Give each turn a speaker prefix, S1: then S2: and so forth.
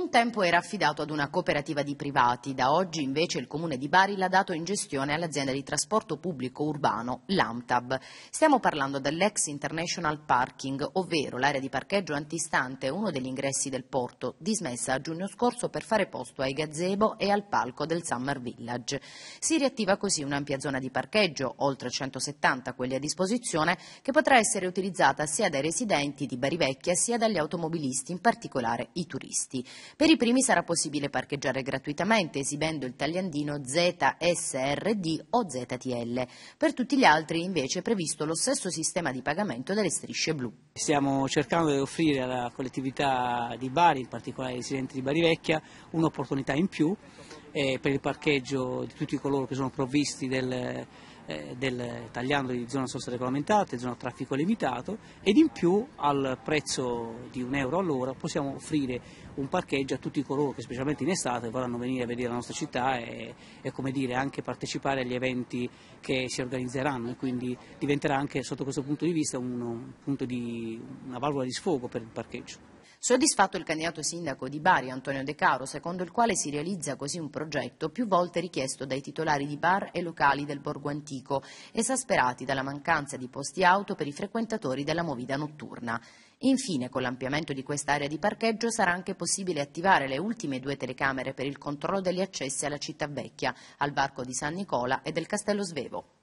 S1: Un tempo era affidato ad una cooperativa di privati, da oggi invece il Comune di Bari l'ha dato in gestione all'azienda di trasporto pubblico urbano, l'AMTAB. Stiamo parlando dell'ex International Parking, ovvero l'area di parcheggio antistante uno degli ingressi del porto, dismessa a giugno scorso per fare posto ai gazebo e al palco del Summer Village. Si riattiva così un'ampia zona di parcheggio, oltre 170 quelli a disposizione, che potrà essere utilizzata sia dai residenti di Bari Vecchia sia dagli automobilisti, in particolare i turisti. Per i primi sarà possibile parcheggiare gratuitamente esibendo il tagliandino ZSRD o ZTL. Per tutti gli altri invece è previsto lo stesso sistema di pagamento
S2: delle strisce blu. Stiamo cercando di offrire alla collettività di Bari, in particolare ai residenti di Bari Vecchia, un'opportunità in più eh, per il parcheggio di tutti coloro che sono provvisti del eh, del, tagliando di zona sosta regolamentata, zona traffico limitato ed in più al prezzo di un euro all'ora possiamo offrire un parcheggio a tutti coloro che specialmente in estate vorranno venire a vedere la nostra città e, e come dire, anche partecipare agli eventi che si organizzeranno e quindi diventerà anche sotto questo punto di vista un, un punto di, una valvola di sfogo per il parcheggio.
S1: Soddisfatto il candidato sindaco di Bari, Antonio De Caro, secondo il quale si realizza così un progetto più volte richiesto dai titolari di bar e locali del borgo antico, esasperati dalla mancanza di posti auto per i frequentatori della movida notturna. Infine, con l'ampliamento di quest'area di parcheggio sarà anche possibile attivare le ultime due telecamere per il controllo degli accessi alla città vecchia, al barco di San Nicola e del Castello Svevo.